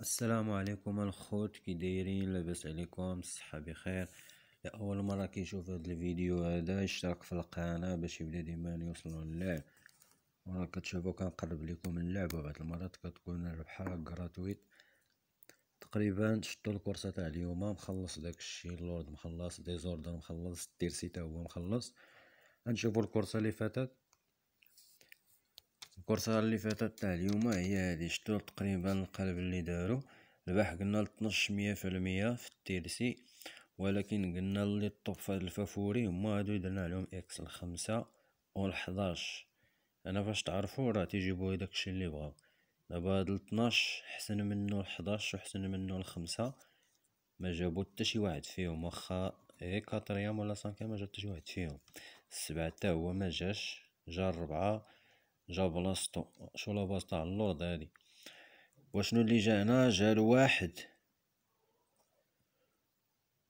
السلام عليكم الخوت كي دايرين لاباس عليكم الصحه بخير لاول مره كيشوف هذا الفيديو هذا اشترك في القناه باش يبدا ديما يوصلوا اللعب ورا كتشوفوا كنقرب لكم اللعبه بعض المرات كتكون الربحه غراتويت تقريبا شتو الكورسه تاع اليوم مخلص داكشي اللورد مخلص ديزوردر مخلص التيرسي تا هو مخلص غنشوفوا الكورسه اللي فاتت الكورسة اللي فاتت تاع اليوم هي هذه شتو تقريبا القلب اللي دارو البارح قلنا لطناش مية في المية في التيرسي ولكن قلنا اللي طوب الفافوري هما هادو درنا عليهم اكس الخمسة و الحداش انا فاش تعرفو راه تيجيبو داكشي اللي بغاو دابا هاد الطناش حسن منو الحداش وحسن منو الخمسة ما جابو حتى شي واحد فيهم واخا اي كاتريام ولا سانكيام ما جاب حتى شي واحد فيهم السبعة حتى هو ما جاش جا الربعة جا بلاصتو شو لاباس تاع اللورد هادي وشنو اللي جا هنا جا الواحد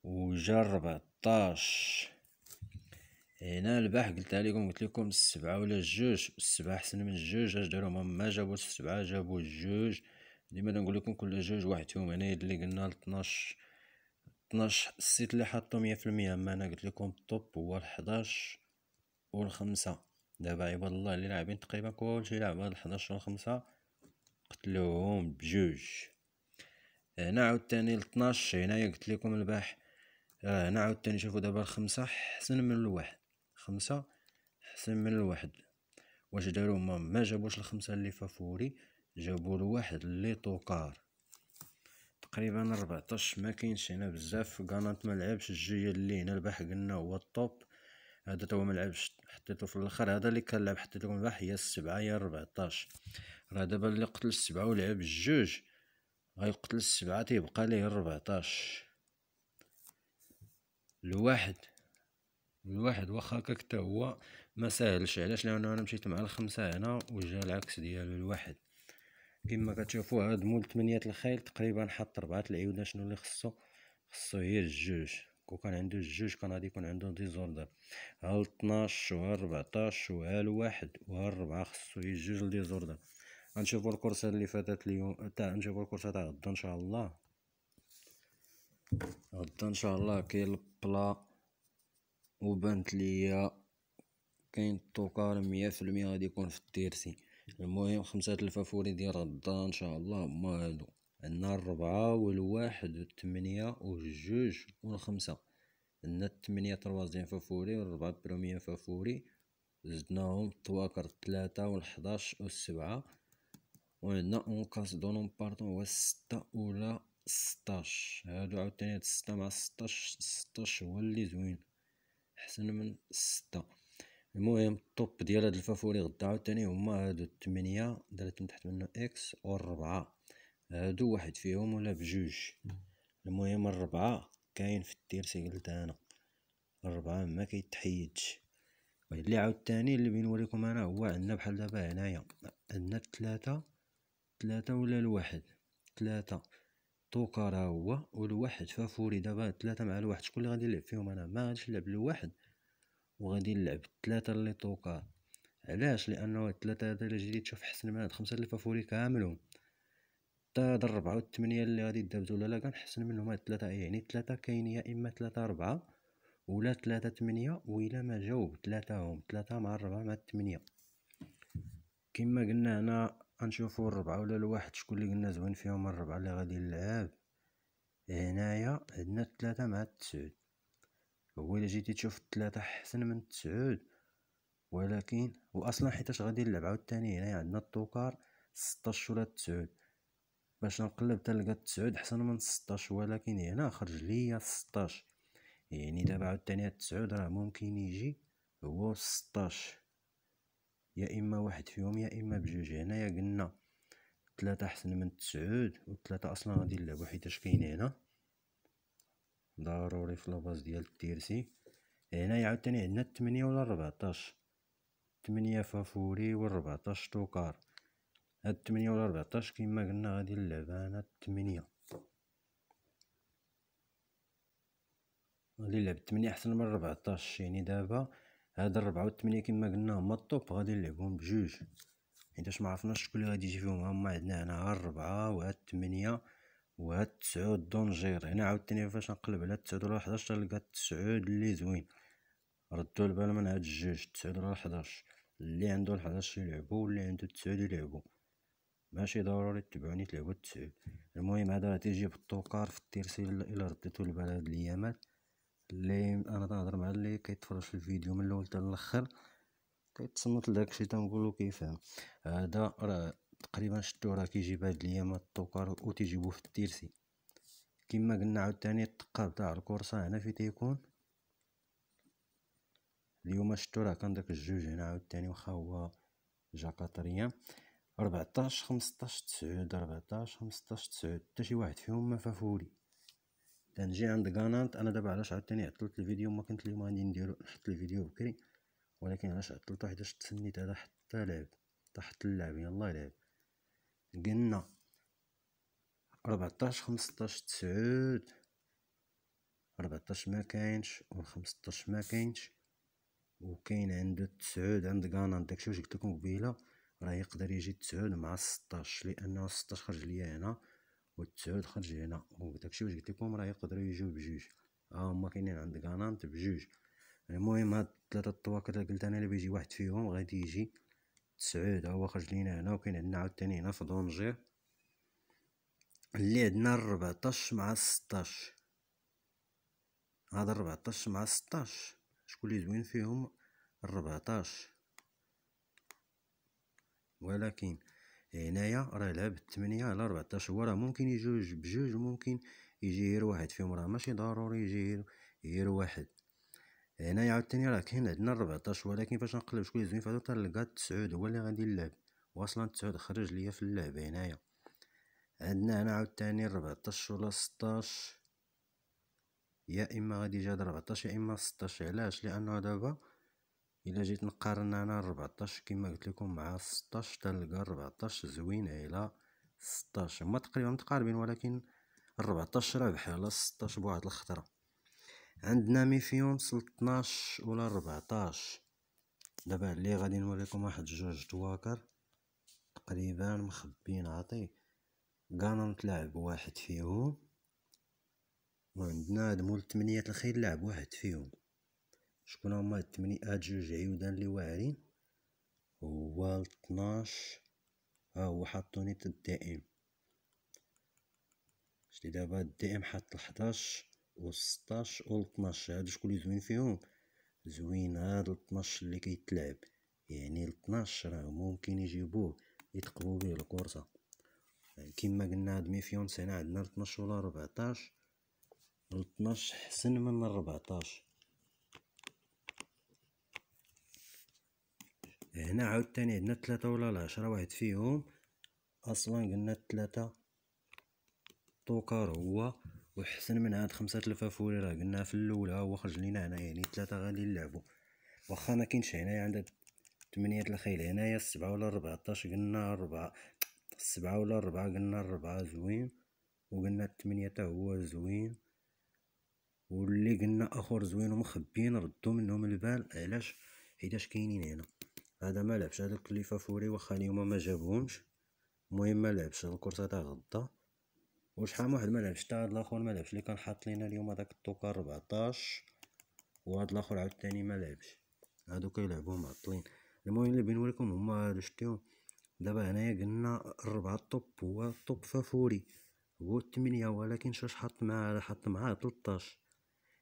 وجا ربعطاش هنا البح قلتها عليكم قلت لكم السبعة ولا الجوج السبعة احسن من الجوج اش داروا هما ما جابوا السبعة جابوا الجوج ديما نقول لكم كل جوج واحد فيهم هنا اللي قلنا 12 12 السيت اللي حاطو مية في المية اما انا قلت لكم الطوب هو الحداش والخمسة دابا عباد الله اللي لاعبين تقريبا كلشي لعب هاد 11 و 5 قتلوهم بجوج هنا آه، عاوتاني 12 هنايا قلت لكم الباح هنا آه، عاوتاني شوفوا دابا الخمسة حسن من الواحد خمسة حسن من الواحد واش داروا هما ما جابوش الخمسة اللي فافوري جابوا الواحد اللي طوكار تقريبا 14 ما كاينش هنا بزاف كانت ما لعبش الجيه اللي هنا الباح قلنا هو الطوب هذا توا ملعبش حطيته في الاخر هذا اللي كان لعب حطيت لكم هي السبعة يا ربعطاش راه دابا اللي قتل السبعة ولعب الجوج غيقتل السبعة تيبقى ليه ربعطاش الواحد الواحد واخا هكاك تا هو ما ساهلش علاش لانه انا مشيت مع الخمسة هنا وجا العكس ديالو الواحد كما كتشوفوا هاد مول 8 الخيل تقريبا حط ربعة العيودة شنو اللي خصو خصو هي الجوج وكان عنده جوج كان غادي يكون عنده ديزوردر ها 12 و 14 وها الواحد وها الربعة خصو جوج ديزوردر غنشوفو الكورسة اللي فاتت اليوم تاع نشوفو الكورسة تاع غدا ان شاء الله غدا ان شاء الله كاين البلا وبانت ليا كاين الطوكار مية في المية غادي يكون في التيرسي المهم خمسة الفافوري ديال غدا ان شاء الله هما هادو عندنا الربعة والواحد والثمانية والجوج والخمسة عندنا الثمانية تروازيام فافوري والربعة بروميام فافوري زدناهم تواكر الثلاثة والحداش والسبعة وعندنا اون كاس دونون باردون هو ستة ولا ستاش هادو عاوتاني هاد ستة مع ستاش ستاش هو اللي زوين احسن من ستة المهم الطوب ديال هاد الفافوري غدا عاوتاني هما هادو التمنية درت من تحت منو اكس والربعة هادو آه، واحد فيهم ولا بجوج المهم الربعة كاين في قلت انا الربعة ما كيتحيدش اللي عاود تاني اللي بنوريكم انا هو عندنا بحال دابا هنايا عندنا الثلاثة ثلاثة ولا الواحد ثلاثة توكر هو والواحد فافوري دابا ثلاثة مع الواحد شكون اللي غادي نلعب فيهم انا ما غاديش نلعب الواحد وغادي نلعب ثلاثة اللي توكا علاش لانه الثلاثة هذا اللي جيتي تشوف حسن من هاد خمسة اللي فافوري كاملهم حتى الربعة والثمانية اللي غادي ولا لا لا كنحسن منهم هاد الثلاثة يعني الثلاثة كاين يا إما ثلاثة ربعة ولا ثلاثة ثمانية وإلا ما جاوب ثلاثة هم ثلاثة مع الربعة مع الثمانية كما قلنا هنا غنشوفو الربعة ولا الواحد شكون اللي قلنا زوين فيهم الربعة اللي غادي يلعب هنايا عندنا الثلاثة مع التسعود هو الا جيتي تشوف الثلاثة حسن من التسعود ولكن واصلا حيتاش غادي نلعب عاوتاني هنايا عندنا الطوكار ستاش ولا التسعود باش نقلب تلقى التسعود حسن من 16 ولكن هنا خرج ليا 16 يعني دابا عاوتاني هاد التسعود راه ممكن يجي هو 16 يا اما واحد فيهم يا اما بجوج هنايا قلنا ثلاثة احسن من تسعود وثلاثة اصلا غادي نلعبو حيتاش كاين هنا ضروري في لاباز ديال التيرسي هنايا عاوتاني عندنا الثمانية ولا 14 8 فافوري و 14 توكار هاد التمنية ولا ربعطاش كيما قلنا غادي نلعب انا التمنية غادي نلعب التمنية احسن من ربعطاش يعني دابا هاد الربعة والتمنية كيما قلنا هما الطوب غادي نلعبهم بجوج حيتاش يعني معرفناش شكون اللي غادي يجي فيهم هما عندنا هنا ها الربعة و ها التمنية و ها التسعود دونجير هنا عاوتاني فاش نقلب على التسعود ولا الحداش تلقى التسعود اللي زوين ردو البال من هاد الجوج التسعود ولا الحداش اللي عنده الحداش يلعبو واللي عنده التسعود يلعبو ماشي ضروري تبعوني تلعبو تسعو المهم هذا راه تيجي بالطوكار في الترسيل الا رديتو هاد ليامات اللي انا تنهضر مع اللي كيتفرج في الفيديو من الاول حتى الاخر كيتصنت لداكشي تنقولو كيفهم هذا راه تقريبا شتو راه كيجيب هاد ليامات الطوكار و تيجيبو في التيرسي كما قلنا عاوتاني الثقاب تاع الكورسا هنا في تيكون اليوم شتو راه كان داك الجوج هنا عاوتاني واخا هو جا ربعتاش خمسطاش تسعود ربعتاش خمسطاش تسعود حتى شي واحد فيهم ما فافولي تنجي عند كانانت انا دابا علاش عاوتاني عطلت الفيديو ما كنت اليوم غادي نديرو نحط الفيديو بكري ولكن علاش عطلتو حيتاش تسنيت هذا حتى لعب حتى اللعب يلا لعب قلنا ربعتاش خمسطاش تسعود ربعتاش ما كاينش و خمسطاش ما كاينش وكاين عنده تسعود عند غانانت داكشي واش قلت لكم قبيله راه يقدر يجي التسعود مع السطاش لانه السطاش خرج ليا هنا والتسعود خرج هنا وداكشي باش قلت لكم راه يقدروا يجيو بجوج ها هما كاينين عند كانانت بجوج المهم هاد ثلاثه الطواكر اللي قلت انا اللي بيجي واحد فيهم غادي يجي تسعود هو خرج لينا هنا وكاين عندنا عاوتاني هنا في دونجير اللي عندنا 14 مع 16 هذا 14 مع 16 شكون اللي زوين فيهم 14 ولكن هنايا راه لعب 8 على 14 هو راه ممكن يجوج بجوج ممكن يجي غير واحد فيهم راه ماشي ضروري يجي غير واحد هنايا عاوتاني راه كاين عندنا 14 ولكن فاش نقلب شكون زوين فهادو تلقى تسعود هو اللي غادي يلعب واصلا تسعود خرج ليا في اللعب هنايا عندنا هنا عاوتاني 14 ولا 16 يا اما غادي يجي هاد 14 يا اما 16 علاش لانه دابا الا جيت نقارن انا 14 كما قلت لكم مع 16 تلقى 14 زوينه على 16 هما تقريبا متقاربين ولكن 14 رابح على 16 بواحد الخطره عندنا ميفيونس 12 ولا 14 دابا اللي غادي نوريكم واحد جوج تواكر تقريبا مخبيين عاطي كانون تلعب واحد فيهم وعندنا هاد مول 8 الخيل لعب واحد فيهم شكون هما هاد الثمني هاد جوج عيودان لي واعرين هو الطناش ها هو حطوني تا الدي ام شتي دابا الدي ام حط الحداش و ستاش و الطناش هادو شكون لي زوين فيهم زوين هاد الطناش اللي كيتلعب يعني الطناش راه ممكن يجيبوه يتقبو بيه الكورسة كيما قلنا هاد ميفيونس هنا عندنا الطناش و لا ربعطاش الطناش حسن من الربعطاش هنا عاوتاني عندنا تلاتة ولا عشرة واحد فيهم اصلا قلنا تلاتة طوكار هو وحسن من هاد خمسة الفافوري راه قلنا في الاولى هو خرج لينا هنا يعني تلاتة غادي نلعبو واخا ما كاينش هنايا عندها تمنية الخيل هنايا السبعة ولا ربعطاش قلنا ربعة السبعة ولا ربعة قلنا ربعة زوين وقلنا التمنية تا هو زوين واللي قلنا اخر زوين ومخبيين ردو منهم البال علاش حيتاش كاينين هنا هذا ما لعبش هذاك اللي فافوري واخا اليوم ما جابهمش المهم ما لعبش الكره تاع غدا وشحال واحد ما لعبش تاع هذا الاخر ما لعبش اللي كان حاط لينا اليوم هذاك الطوكار 14 وهاد الاخر عاوتاني ما لعبش هادو كيلعبو معطلين المهم اللي بنوريكم هما هادو شتيهم دابا هنايا قلنا الربعة الطوب هو الطوب فافوري هو الثمانية ولكن شاش حط معاه حط معاه 13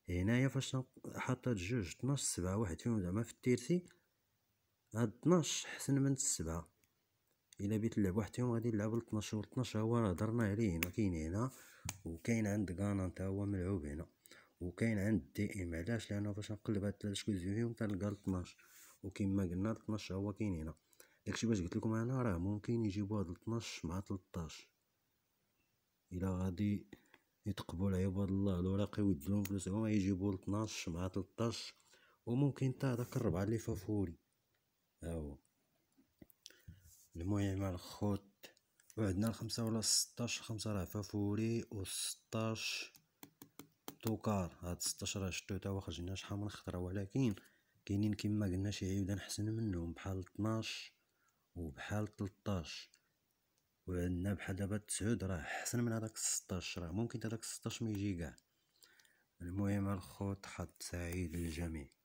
هنايا فاش حط هاد جوج 12 سبعة واحد فيهم زعما في التيرسي هاد 12 حسن من السبعة الا بيت نلعب واحد يوم غادي نلعب ل 12 و 12 هو راه هضرنا عليه هنا كاين هنا وكاين عند غانا حتى هو ملعوب هنا وكاين عند دي ام علاش لانه باش نقلب هاد ثلاثه شكون فيهم كنلقى 12 وكما قلنا 12 هو كاين هنا داكشي باش قلت لكم انا راه ممكن يجيبوا هاد 12 مع 13 الا غادي يتقبوا العباد الله الوراقي ويدلهم فلوسهم يجيبوا 12 مع 13 وممكن حتى داك الربعه اللي فافوري هاهو المهم الخوت وعندنا الخمسة ولا ستاش خمسة راه فافوري و ستاش توكار هاد ستاش راه شتو توا خرجنا شحال من خطرة ولكن كاينين كيما قلنا شي عيودة نحسن منهم بحال طناش وبحال تلطاش وعندنا بحال دابا تسعود راه حسن من هداك ستاش راه ممكن هداك ستاش ميجي كاع المهم الخوت خط سعيد للجميع